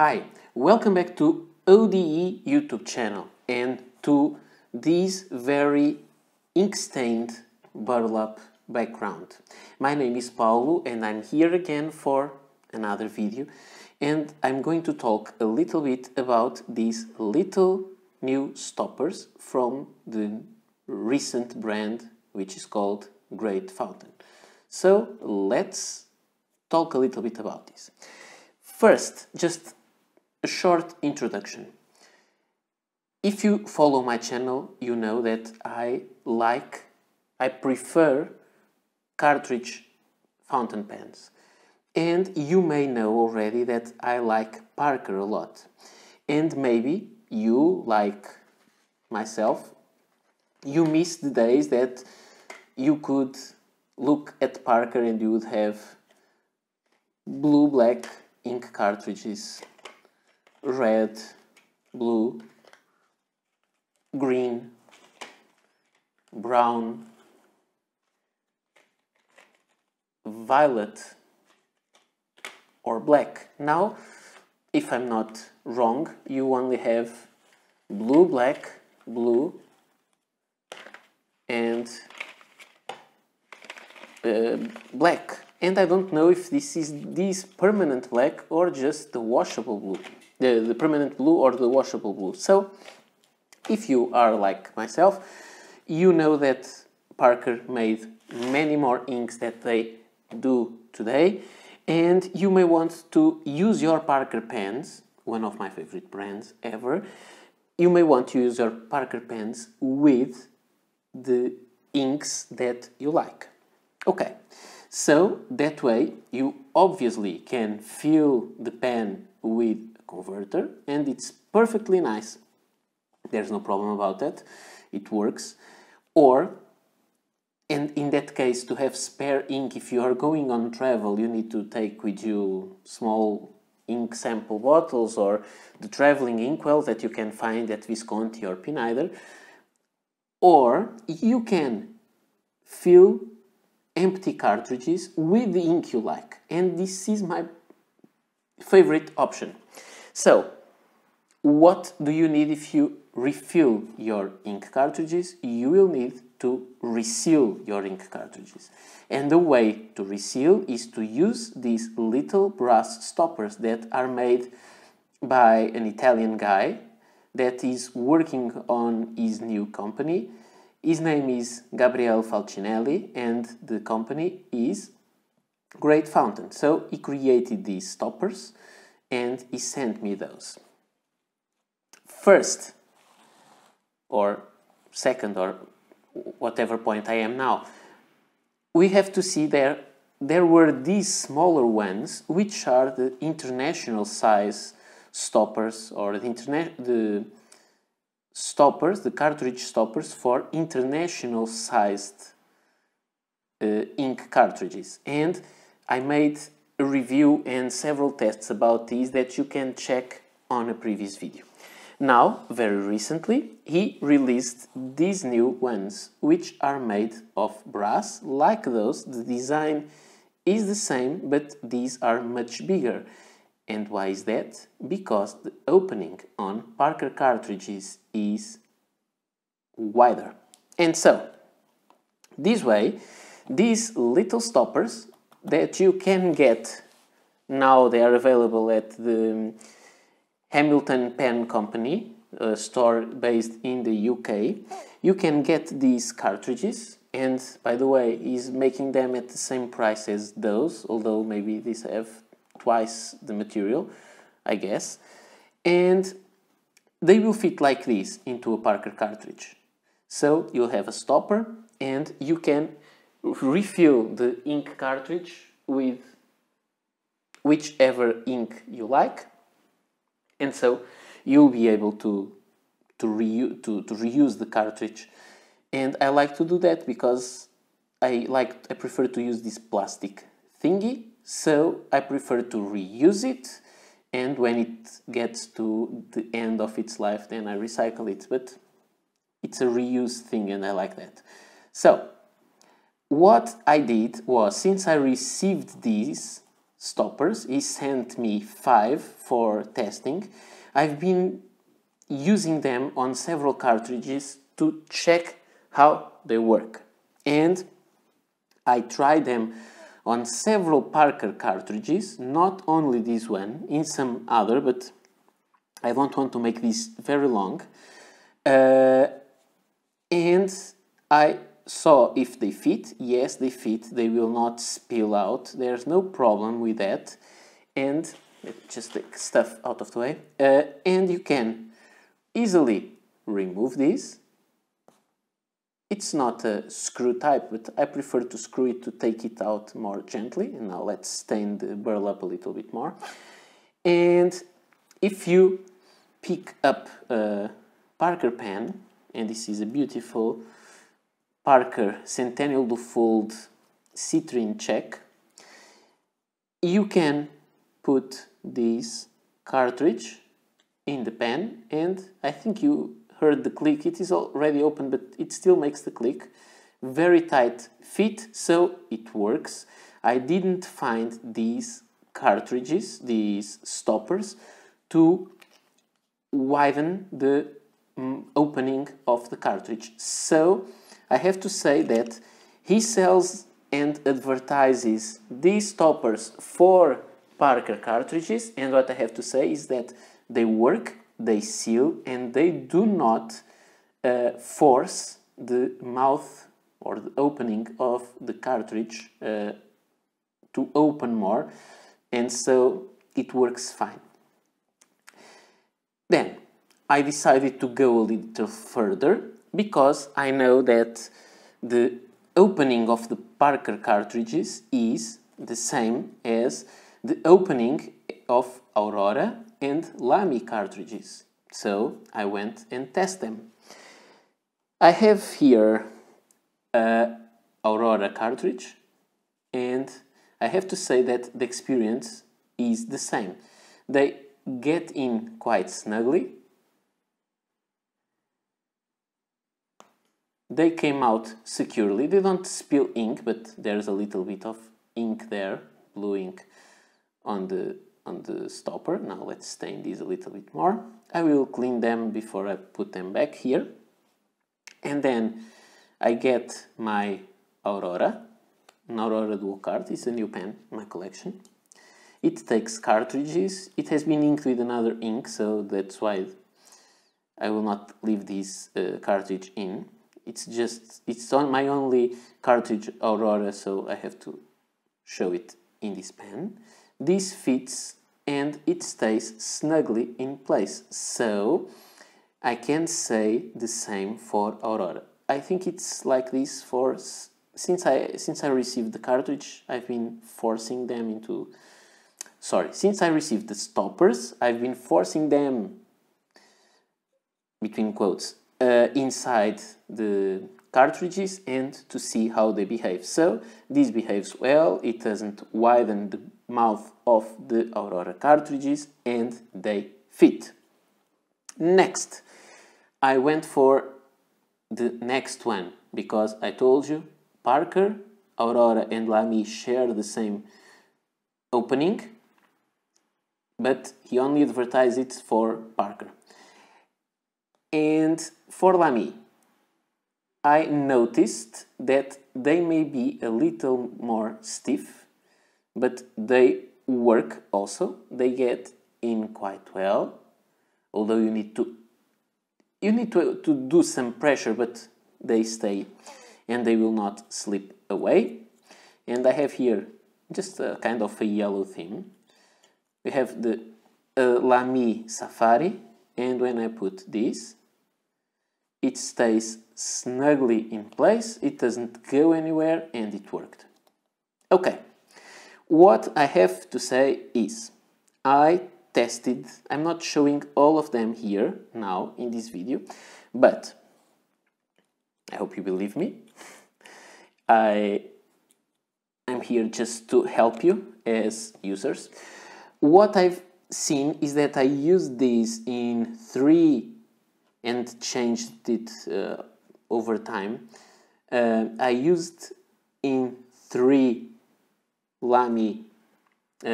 Hi, welcome back to ODE YouTube channel and to this very ink-stained burlap background. My name is Paulo and I'm here again for another video and I'm going to talk a little bit about these little new stoppers from the recent brand which is called Great Fountain. So let's talk a little bit about this. First, just a short introduction. If you follow my channel, you know that I like, I prefer cartridge fountain pens. And you may know already that I like Parker a lot. And maybe you, like myself, you miss the days that you could look at Parker and you would have blue black ink cartridges red, blue, green, brown, violet or black. Now, if I'm not wrong, you only have blue, black, blue and uh, black. And I don't know if this is this permanent black or just the washable blue the, the permanent blue or the washable blue. So if you are like myself, you know that Parker made many more inks that they do today and you may want to use your Parker pens, one of my favorite brands ever, you may want to use your Parker pens with the inks that you like. Okay, so that way you obviously can fill the pen with converter and it's perfectly nice. There's no problem about that. It works. Or and in that case to have spare ink if you are going on travel you need to take with you small ink sample bottles or the traveling inkwell that you can find at Visconti or Pineider or you can fill empty cartridges with the ink you like and this is my favorite option so, what do you need if you refill your ink cartridges? You will need to reseal your ink cartridges. And the way to reseal is to use these little brass stoppers that are made by an Italian guy that is working on his new company. His name is Gabriel Falcinelli and the company is Great Fountain. So he created these stoppers and he sent me those. First, or second, or whatever point I am now, we have to see there there were these smaller ones, which are the international size stoppers or the, interna- the stoppers, the cartridge stoppers for international sized uh, ink cartridges. And I made a review and several tests about these that you can check on a previous video. Now, very recently, he released these new ones, which are made of brass, like those, the design is the same, but these are much bigger. And why is that? Because the opening on Parker cartridges is wider. And so, this way, these little stoppers that you can get now they are available at the Hamilton Pen Company a store based in the UK you can get these cartridges and by the way is making them at the same price as those although maybe these have twice the material I guess and they will fit like this into a Parker cartridge so you'll have a stopper and you can refill the ink cartridge with whichever ink you like and so you'll be able to to, re to, to reuse the cartridge and I like to do that because I like I prefer to use this plastic thingy so I prefer to reuse it and when it gets to the end of its life then I recycle it but it's a reuse thing and I like that so what I did was, since I received these stoppers, he sent me five for testing, I've been using them on several cartridges to check how they work. And I tried them on several Parker cartridges, not only this one, in some other, but I don't want to make this very long. Uh, and I so if they fit, yes, they fit, they will not spill out. There's no problem with that. And just take stuff out of the way. Uh, and you can easily remove this. It's not a screw type, but I prefer to screw it to take it out more gently. And now let's stain the up a little bit more. And if you pick up a Parker pen, and this is a beautiful Parker Centennial do Fold Citrine check, you can put this cartridge in the pen and I think you heard the click. It is already open but it still makes the click. Very tight fit so it works. I didn't find these cartridges, these stoppers, to widen the mm, opening of the cartridge. So I have to say that he sells and advertises these toppers for Parker cartridges and what I have to say is that they work, they seal and they do not uh, force the mouth or the opening of the cartridge uh, to open more and so it works fine. Then I decided to go a little further because I know that the opening of the Parker cartridges is the same as the opening of Aurora and Lamy cartridges. So I went and test them. I have here a uh, Aurora cartridge and I have to say that the experience is the same. They get in quite snugly they came out securely. They don't spill ink, but there's a little bit of ink there, blue ink on the on the stopper. Now let's stain these a little bit more. I will clean them before I put them back here. And then I get my Aurora, an Aurora Duo card. It's a new pen in my collection. It takes cartridges. It has been inked with another ink, so that's why I will not leave this uh, cartridge in it's just it's on my only cartridge Aurora so I have to show it in this pen this fits and it stays snugly in place so I can say the same for Aurora I think it's like this for since I since I received the cartridge I've been forcing them into sorry since I received the stoppers I've been forcing them between quotes uh, inside the cartridges and to see how they behave. So this behaves well, it doesn't widen the mouth of the Aurora cartridges and they fit. Next, I went for the next one because I told you Parker, Aurora and Lamy share the same opening but he only advertised it for Parker. And for Lamy, I noticed that they may be a little more stiff, but they work also. They get in quite well, although you need to you need to, to do some pressure, but they stay and they will not slip away. And I have here just a kind of a yellow theme. We have the uh, Lamy Safari, and when I put this, it stays snugly in place, it doesn't go anywhere and it worked. Okay, what I have to say is I tested, I'm not showing all of them here now in this video, but I hope you believe me. I am here just to help you as users. What I've seen is that I use these in three and changed it uh, over time. Uh, I used in three Lamy, uh,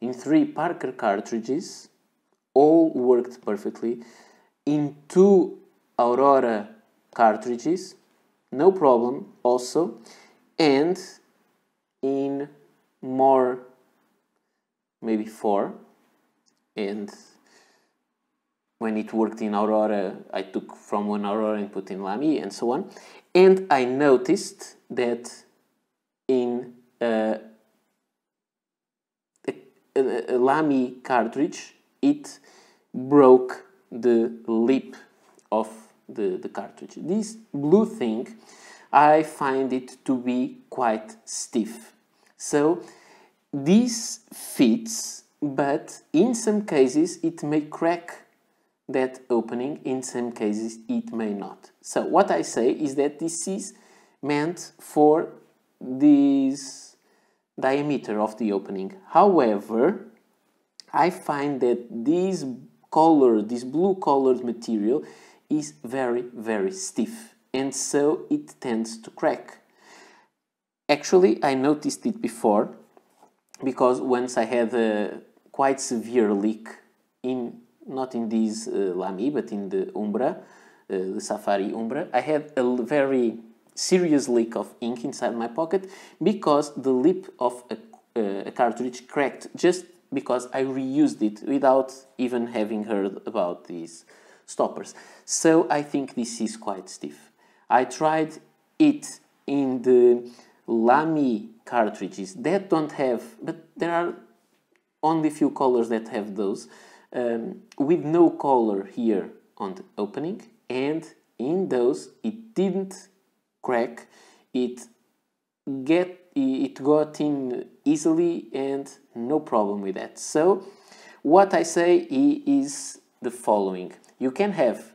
in three Parker cartridges, all worked perfectly. In two Aurora cartridges, no problem also, and in more, maybe four, and when it worked in Aurora, I took from one Aurora and put in Lamy and so on. And I noticed that in uh, a, a, a Lamy cartridge, it broke the lip of the, the cartridge. This blue thing, I find it to be quite stiff. So this fits, but in some cases it may crack that opening. In some cases, it may not. So what I say is that this is meant for this diameter of the opening. However, I find that this color, this blue colored material is very, very stiff and so it tends to crack. Actually, I noticed it before because once I had a quite severe leak in not in this uh, Lami, but in the Umbra, uh, the Safari Umbra, I had a very serious leak of ink inside my pocket because the lip of a, uh, a cartridge cracked just because I reused it without even having heard about these stoppers. So I think this is quite stiff. I tried it in the Lamy cartridges that don't have, but there are only few colors that have those um, with no color here on the opening and in those it didn't crack it get it got in easily and no problem with that so what I say is the following you can have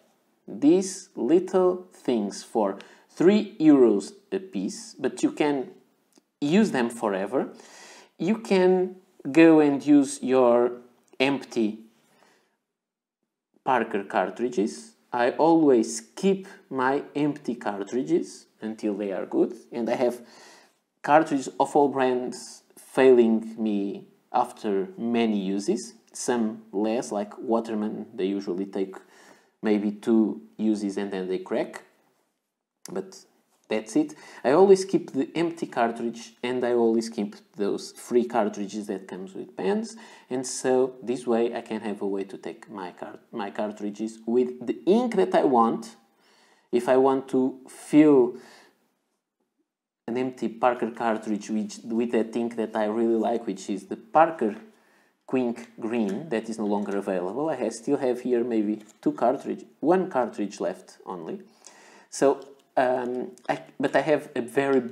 these little things for 3 euros a piece but you can use them forever you can go and use your empty Parker cartridges. I always keep my empty cartridges until they are good and I have cartridges of all brands failing me after many uses some less like Waterman they usually take maybe two uses and then they crack but that's it. I always keep the empty cartridge and I always keep those free cartridges that comes with pens and so this way I can have a way to take my, my cartridges with the ink that I want. If I want to fill an empty Parker cartridge which, with that ink that I really like which is the Parker Quink Green that is no longer available. I still have here maybe two cartridge, one cartridge left only. So um, I, but I have a very,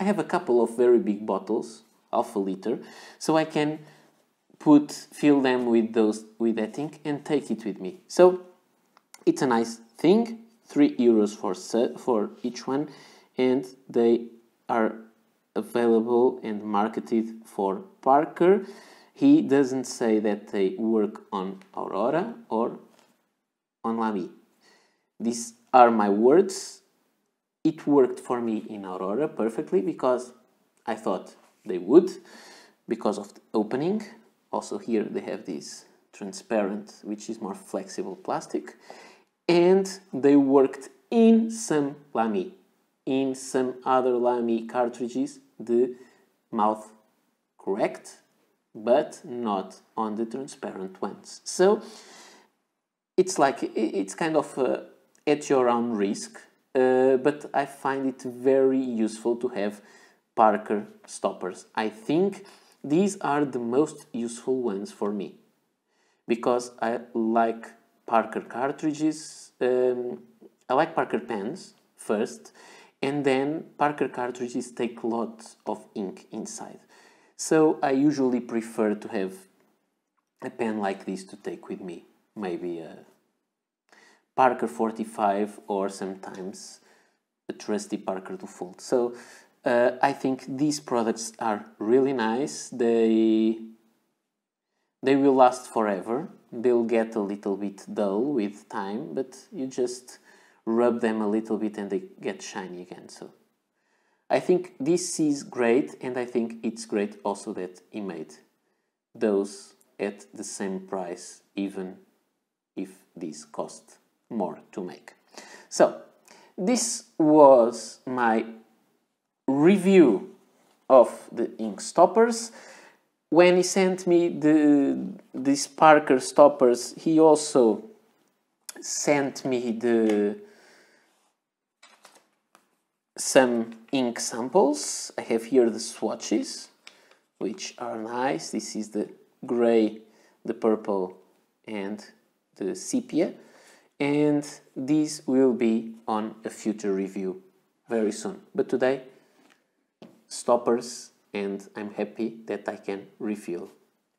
I have a couple of very big bottles, half a liter, so I can put fill them with those with that ink and take it with me. So it's a nice thing. Three euros for for each one, and they are available and marketed for Parker. He doesn't say that they work on Aurora or on Lamy. These are my words it worked for me in Aurora perfectly because I thought they would because of the opening. Also here they have this transparent, which is more flexible plastic. And they worked in some Lamy. In some other Lamy cartridges, the mouth correct, but not on the transparent ones. So it's like, it's kind of uh, at your own risk uh, but I find it very useful to have Parker stoppers. I think these are the most useful ones for me because I like Parker cartridges, um, I like Parker pens first and then Parker cartridges take lots of ink inside. So I usually prefer to have a pen like this to take with me, maybe a uh, Parker 45 or sometimes a trusty Parker to fold. So uh, I think these products are really nice. They they will last forever. They'll get a little bit dull with time, but you just rub them a little bit and they get shiny again. So I think this is great and I think it's great also that he made those at the same price even if these cost more to make. So this was my review of the ink stoppers. When he sent me the these Parker stoppers, he also sent me the some ink samples. I have here the swatches, which are nice. This is the gray, the purple, and the sepia and these will be on a future review very soon but today stoppers and I'm happy that I can refill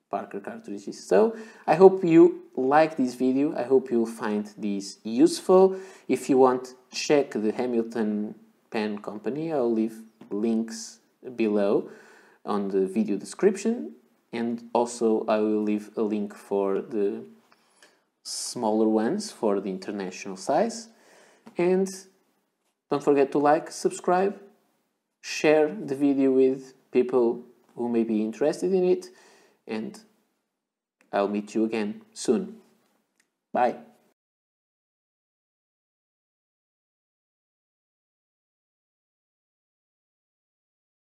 Parker cartridges so I hope you like this video I hope you'll find this useful if you want check the Hamilton pen company I'll leave links below on the video description and also I will leave a link for the smaller ones for the international size. And don't forget to like, subscribe, share the video with people who may be interested in it, and I'll meet you again soon. Bye.